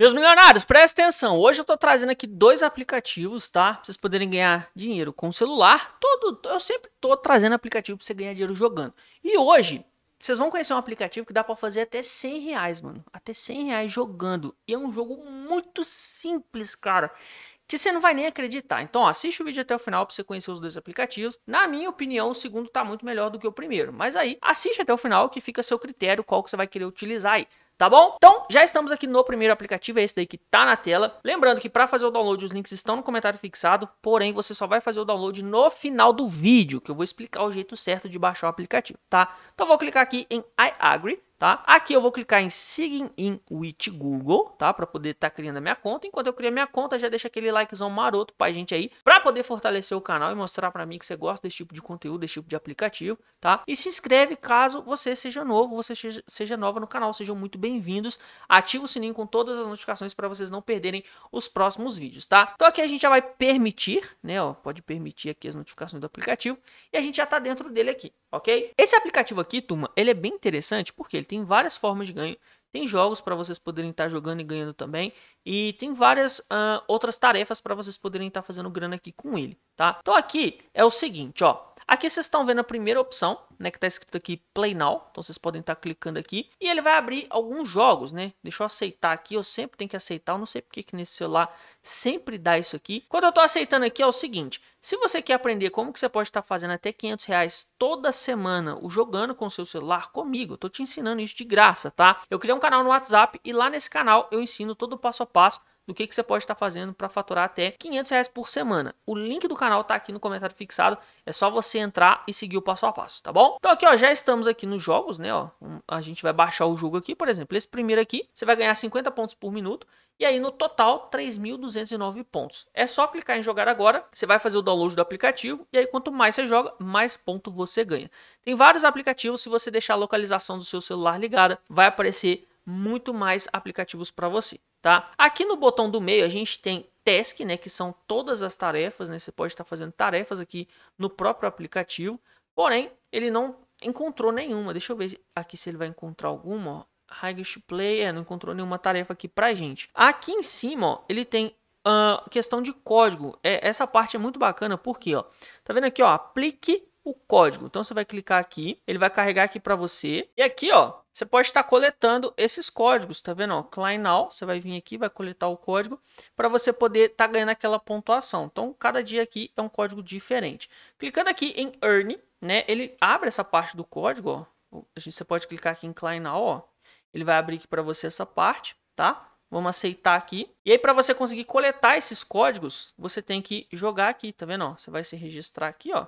Meus milionários, presta atenção. Hoje eu estou trazendo aqui dois aplicativos, tá? Pra vocês poderem ganhar dinheiro com o celular. Tudo, eu sempre estou trazendo aplicativo para você ganhar dinheiro jogando. E hoje, vocês vão conhecer um aplicativo que dá para fazer até 100 reais, mano. Até 100 reais jogando. E é um jogo muito simples, cara. Que você não vai nem acreditar. Então, ó, assiste o vídeo até o final para você conhecer os dois aplicativos. Na minha opinião, o segundo está muito melhor do que o primeiro. Mas aí, assiste até o final que fica a seu critério qual que você vai querer utilizar aí tá bom? Então, já estamos aqui no primeiro aplicativo, é esse daí que tá na tela. Lembrando que para fazer o download, os links estão no comentário fixado, porém, você só vai fazer o download no final do vídeo, que eu vou explicar o jeito certo de baixar o aplicativo, tá? Então, vou clicar aqui em iAgree. Tá? Aqui eu vou clicar em Sign in with Google, tá? Para poder estar tá criando a minha conta. Enquanto eu crio a minha conta, já deixa aquele likezão maroto a gente aí, para poder fortalecer o canal e mostrar para mim que você gosta desse tipo de conteúdo, desse tipo de aplicativo, tá? E se inscreve caso você seja novo, você seja nova no canal, sejam muito bem-vindos. Ativa o sininho com todas as notificações para vocês não perderem os próximos vídeos, tá? Então aqui a gente já vai permitir, né, ó, pode permitir aqui as notificações do aplicativo e a gente já está dentro dele aqui ok? Esse aplicativo aqui, turma, ele é bem interessante porque ele tem várias formas de ganho. Tem jogos para vocês poderem estar tá jogando e ganhando também. E tem várias uh, outras tarefas para vocês poderem estar tá fazendo grana aqui com ele, tá? Então aqui é o seguinte, ó. Aqui vocês estão vendo a primeira opção, né, que está escrito aqui Play Now. Então vocês podem estar tá clicando aqui e ele vai abrir alguns jogos, né? Deixa eu aceitar aqui, eu sempre tenho que aceitar, eu não sei porque que nesse celular sempre dá isso aqui. Quando eu estou aceitando aqui é o seguinte, se você quer aprender como que você pode estar tá fazendo até 500 reais toda semana o jogando com o seu celular comigo, estou te ensinando isso de graça, tá? Eu criei um canal no WhatsApp e lá nesse canal eu ensino todo o passo a passo do que, que você pode estar fazendo para faturar até 500 reais por semana. O link do canal está aqui no comentário fixado, é só você entrar e seguir o passo a passo, tá bom? Então aqui ó, já estamos aqui nos jogos, né? Ó, a gente vai baixar o jogo aqui, por exemplo, esse primeiro aqui, você vai ganhar 50 pontos por minuto e aí no total 3.209 pontos. É só clicar em jogar agora, você vai fazer o download do aplicativo e aí quanto mais você joga, mais ponto você ganha. Tem vários aplicativos, se você deixar a localização do seu celular ligada, vai aparecer muito mais aplicativos para você tá? Aqui no botão do meio a gente tem task, né, que são todas as tarefas, né? Você pode estar fazendo tarefas aqui no próprio aplicativo. Porém, ele não encontrou nenhuma. Deixa eu ver aqui se ele vai encontrar alguma. Highest Player não encontrou nenhuma tarefa aqui pra gente. Aqui em cima, ó, ele tem a uh, questão de código. É, essa parte é muito bacana porque, ó, tá vendo aqui, ó, aplique o código. Então você vai clicar aqui, ele vai carregar aqui para você. E aqui, ó, você pode estar coletando esses códigos, tá vendo? Clinal, você vai vir aqui, vai coletar o código para você poder estar tá ganhando aquela pontuação. Então, cada dia aqui é um código diferente. Clicando aqui em Earn, né? Ele abre essa parte do código, ó. Você pode clicar aqui em Clinal, ó. Ele vai abrir aqui para você essa parte, tá? Vamos aceitar aqui. E aí, para você conseguir coletar esses códigos, você tem que jogar aqui, tá vendo? Ó, você vai se registrar aqui, ó,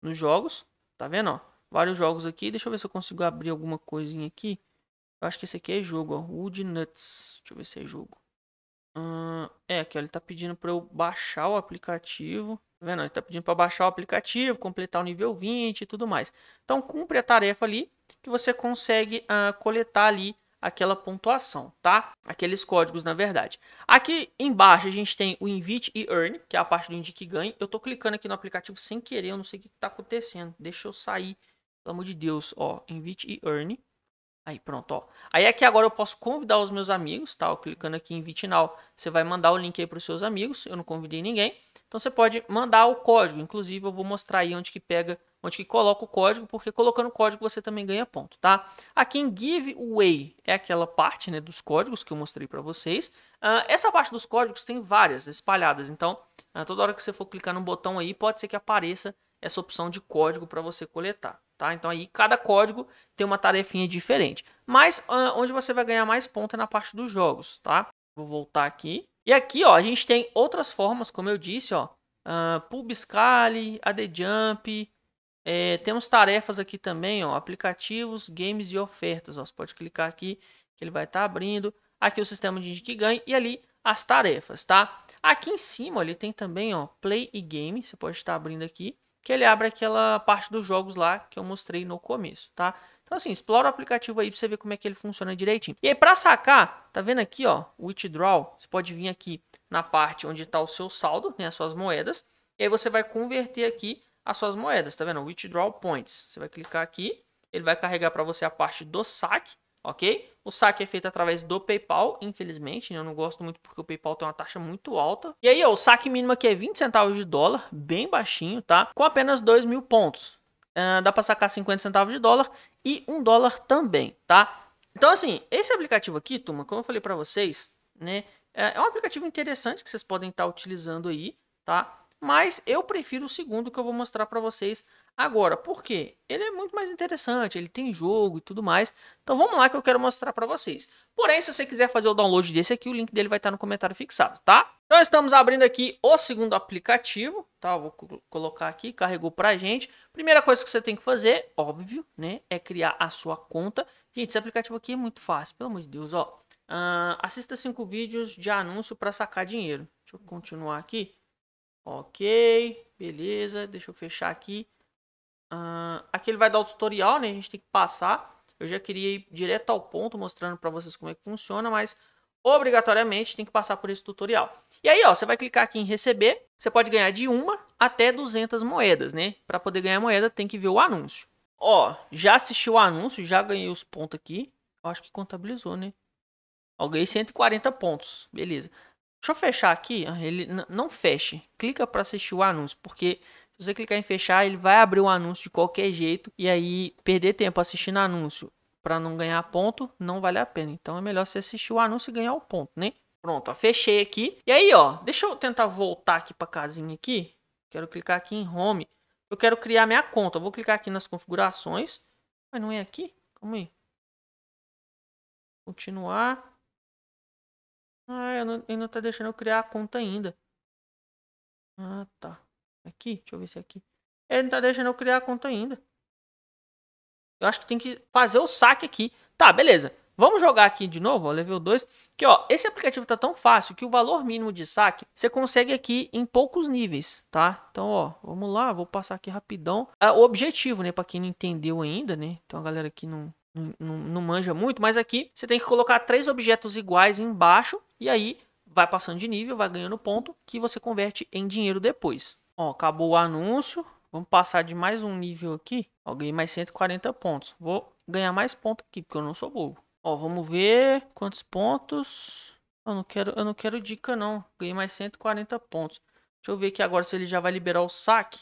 nos jogos, tá vendo? Ó, vários jogos aqui. Deixa eu ver se eu consigo abrir alguma coisinha aqui. Eu acho que esse aqui é jogo, ó. Wood Nuts. Deixa eu ver se é jogo. é, aqui ó, ele tá pedindo para eu baixar o aplicativo. Tá vendo? Ele tá pedindo para baixar o aplicativo, completar o nível 20 e tudo mais. Então cumpre a tarefa ali que você consegue uh, coletar ali aquela pontuação, tá? Aqueles códigos, na verdade. Aqui embaixo a gente tem o Invite e Earn, que é a parte do Indique Ganhe. Eu tô clicando aqui no aplicativo sem querer, eu não sei o que tá acontecendo. Deixa eu sair pelo amor de Deus, ó, invite e earn. Aí, pronto, ó. Aí aqui agora eu posso convidar os meus amigos, tá? clicando aqui em invite now, você vai mandar o link aí para os seus amigos. Eu não convidei ninguém. Então você pode mandar o código. Inclusive eu vou mostrar aí onde que pega, onde que coloca o código, porque colocando o código você também ganha ponto, tá? Aqui em giveaway é aquela parte, né, dos códigos que eu mostrei para vocês. Uh, essa parte dos códigos tem várias espalhadas, então uh, toda hora que você for clicar no botão aí pode ser que apareça essa opção de código para você coletar. Tá? Então aí cada código tem uma tarefinha diferente. Mas ah, onde você vai ganhar mais ponto é na parte dos jogos, tá? Vou voltar aqui. E aqui, ó, a gente tem outras formas, como eu disse, ó. Uh, ah, PubScale, AdJump. É, temos tarefas aqui também, ó. Aplicativos, games e ofertas. Ó. Você pode clicar aqui que ele vai estar tá abrindo. Aqui o sistema de que ganha e ali as tarefas, tá? Aqui em cima, ele tem também, ó, Play e Game. Você pode estar tá abrindo aqui que ele abre aquela parte dos jogos lá que eu mostrei no começo, tá? Então assim, explora o aplicativo aí para você ver como é que ele funciona direitinho. E aí para sacar, tá vendo aqui, ó, withdraw, você pode vir aqui na parte onde está o seu saldo, né, as suas moedas, e aí você vai converter aqui as suas moedas, tá vendo? Withdraw points. Você vai clicar aqui, ele vai carregar para você a parte do saque, ok? O saque é feito através do PayPal, infelizmente, né? eu não gosto muito porque o PayPal tem uma taxa muito alta. E aí, ó, o saque mínimo aqui é 20 centavos de dólar, bem baixinho, tá? Com apenas 2 mil pontos. Uh, dá para sacar 50 centavos de dólar e 1 dólar também, tá? Então, assim, esse aplicativo aqui, turma, como eu falei para vocês, né? É, é um aplicativo interessante que vocês podem estar tá utilizando aí, tá? Mas eu prefiro o segundo que eu vou mostrar para vocês Agora, por quê? Ele é muito mais interessante, ele tem jogo e tudo mais. Então vamos lá que eu quero mostrar para vocês. Porém, se você quiser fazer o download desse aqui, o link dele vai estar no comentário fixado, tá? Então estamos abrindo aqui o segundo aplicativo, tá? Eu vou colocar aqui, carregou pra gente. Primeira coisa que você tem que fazer, óbvio, né? É criar a sua conta. Gente, esse aplicativo aqui é muito fácil, pelo amor de Deus, ó. Uh, assista cinco vídeos de anúncio para sacar dinheiro. Deixa eu continuar aqui. Ok, beleza. Deixa eu fechar aqui. Uh, aqui ele vai dar o tutorial, né? A gente tem que passar. Eu já queria ir direto ao ponto, mostrando para vocês como é que funciona, mas obrigatoriamente tem que passar por esse tutorial. E aí, ó, você vai clicar aqui em receber. Você pode ganhar de uma até 200 moedas, né? Para poder ganhar moeda, tem que ver o anúncio. Ó, já assisti o anúncio, já ganhei os pontos aqui. Eu acho que contabilizou, né? Ó, ganhei 140 pontos. Beleza. Deixa eu fechar aqui. Ah, ele não feche. Clica para assistir o anúncio, porque se você clicar em fechar, ele vai abrir um anúncio de qualquer jeito. E aí, perder tempo assistindo anúncio para não ganhar ponto, não vale a pena. Então é melhor você assistir o anúncio e ganhar o ponto, né? Pronto, ó, fechei aqui. E aí, ó, deixa eu tentar voltar aqui para casinha aqui. Quero clicar aqui em home. Eu quero criar minha conta. Eu vou clicar aqui nas configurações. Mas não é aqui? Calma aí. Continuar. Ah, ele não tá deixando eu criar a conta ainda. Ah, tá. Aqui, deixa eu ver se é aqui. Ele não tá deixando eu criar a conta ainda. Eu acho que tem que fazer o saque aqui. Tá, beleza. Vamos jogar aqui de novo, ó, level 2. Que ó, esse aplicativo tá tão fácil que o valor mínimo de saque você consegue aqui em poucos níveis, tá? Então, ó, vamos lá, vou passar aqui rapidão. Ah, o objetivo, né, para quem não entendeu ainda, né? Então a galera aqui não não, não manja muito, mas aqui você tem que colocar três objetos iguais embaixo e aí vai passando de nível, vai ganhando ponto que você converte em dinheiro depois. Ó, acabou o anúncio. Vamos passar de mais um nível aqui. Ó, ganhei mais 140 pontos. Vou ganhar mais pontos aqui, porque eu não sou bobo. Ó, vamos ver quantos pontos. Eu não quero, eu não quero dica, não. Ganhei mais 140 pontos. Deixa eu ver aqui agora se ele já vai liberar o saque.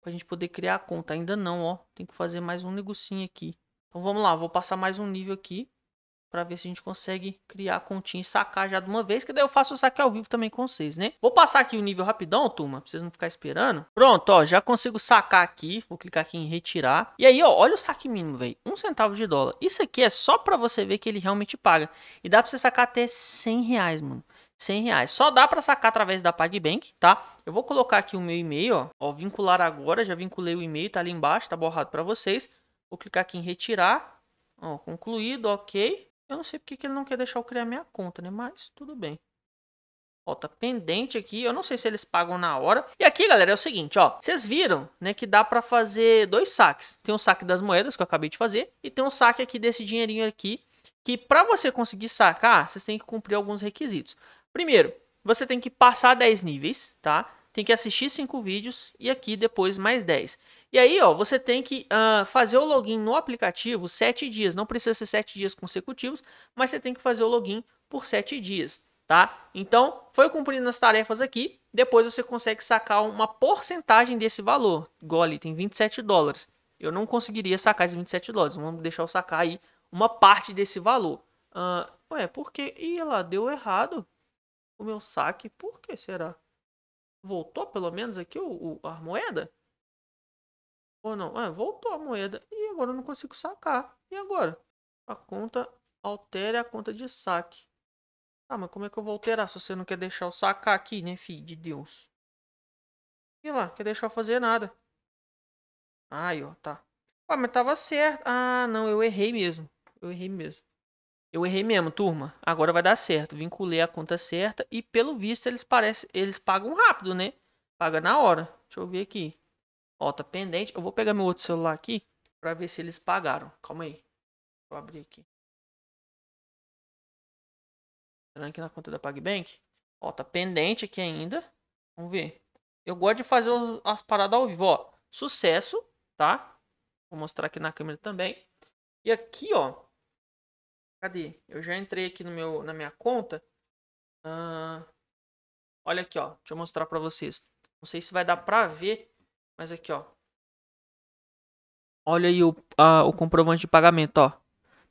Pra gente poder criar a conta. Ainda não, ó. Tem que fazer mais um negocinho aqui. Então vamos lá, vou passar mais um nível aqui para ver se a gente consegue criar a continha e sacar já de uma vez, que daí eu faço o saque ao vivo também com vocês, né? Vou passar aqui o nível rapidão, turma, pra vocês não ficar esperando. Pronto, ó, já consigo sacar aqui, vou clicar aqui em retirar. E aí, ó, olha o saque mínimo, velho, um centavo de dólar. Isso aqui é só para você ver que ele realmente paga. E dá para você sacar até 100 reais, mano. 100 reais. Só dá para sacar através da PagBank, tá? Eu vou colocar aqui o meu e-mail, ó. ó vincular agora, já vinculei o e-mail, tá ali embaixo, tá borrado para vocês. Vou clicar aqui em retirar. Ó, concluído, ok. Eu não sei porque que ele não quer deixar eu criar minha conta, né? Mas tudo bem. Ó, tá pendente aqui. Eu não sei se eles pagam na hora. E aqui, galera, é o seguinte, ó. Vocês viram, né, que dá pra fazer dois saques. Tem um saque das moedas, que eu acabei de fazer. E tem um saque aqui desse dinheirinho aqui. Que pra você conseguir sacar, vocês têm que cumprir alguns requisitos. Primeiro, você tem que passar 10 níveis, tá? Tem que assistir 5 vídeos e aqui depois mais 10. E aí, ó, você tem que uh, fazer o login no aplicativo sete dias. Não precisa ser sete dias consecutivos, mas você tem que fazer o login por sete dias, tá? Então, foi cumprindo as tarefas aqui. Depois você consegue sacar uma porcentagem desse valor. ali, tem 27 dólares. Eu não conseguiria sacar esses 27 dólares. Vamos deixar eu sacar aí uma parte desse valor. Uh, ué, por que? Ih, ela deu errado o meu saque. Por que será? Voltou pelo menos aqui o, o a moeda? Ou não? Ah, voltou a moeda e agora eu não consigo sacar. E agora? A conta altere a conta de saque. Ah, mas como é que eu vou alterar se você não quer deixar eu sacar aqui, né, filho de Deus? E lá, quer deixar eu fazer nada. Aí, ó, tá. Ah, mas tava certo. Ah, não, eu errei mesmo. Eu errei mesmo. Eu errei mesmo, turma. Agora vai dar certo. Vinculei a conta certa e pelo visto eles parecem, eles pagam rápido, né? Paga na hora. Deixa eu ver aqui. Ó, tá pendente. Eu vou pegar meu outro celular aqui para ver se eles pagaram. Calma aí. Vou abrir aqui. Entrando aqui na conta da PagBank. Ó, tá pendente aqui ainda. Vamos ver. Eu gosto de fazer as paradas ao vivo, ó. Sucesso, tá? Vou mostrar aqui na câmera também. E aqui, ó. Cadê? Eu já entrei aqui no meu, na minha conta. Ah, olha aqui, ó. Deixa eu mostrar pra vocês. Não sei se vai dar pra ver, mas aqui, ó. Olha aí o, o comprovante de pagamento, ó.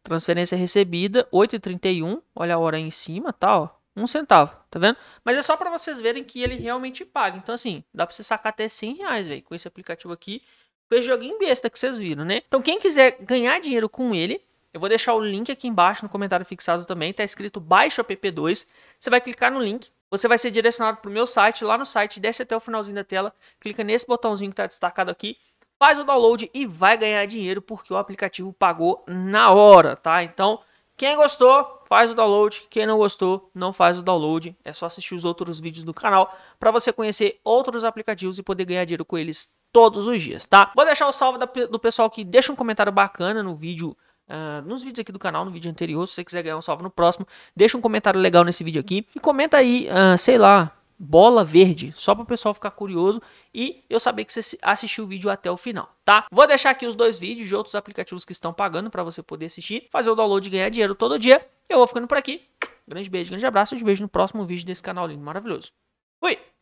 Transferência recebida, 8,31. Olha a hora aí em cima, tá, ó. Um centavo, tá vendo? Mas é só para vocês verem que ele realmente paga. Então, assim, dá para você sacar até 100 reais, velho, com esse aplicativo aqui. Com esse joguinho besta que vocês viram, né? Então, quem quiser ganhar dinheiro com ele, eu vou deixar o link aqui embaixo no comentário fixado também. Tá escrito Baixa app2. Você vai clicar no link, você vai ser direcionado para o meu site. Lá no site, desce até o finalzinho da tela, clica nesse botãozinho que está destacado aqui, faz o download e vai ganhar dinheiro porque o aplicativo pagou na hora, tá? Então, quem gostou, faz o download. Quem não gostou, não faz o download. É só assistir os outros vídeos do canal para você conhecer outros aplicativos e poder ganhar dinheiro com eles todos os dias, tá? Vou deixar o salve do pessoal que deixa um comentário bacana no vídeo uh, nos vídeos aqui do canal, no vídeo anterior. Se você quiser ganhar um salve no próximo, deixa um comentário legal nesse vídeo aqui. E comenta aí, uh, sei lá, bola verde, só para o pessoal ficar curioso e eu saber que você assistiu o vídeo até o final, tá? Vou deixar aqui os dois vídeos de outros aplicativos que estão pagando para você poder assistir, fazer o download e ganhar dinheiro todo dia. Eu vou ficando por aqui. Grande beijo, grande abraço, e te vejo no próximo vídeo desse canal lindo maravilhoso. Fui!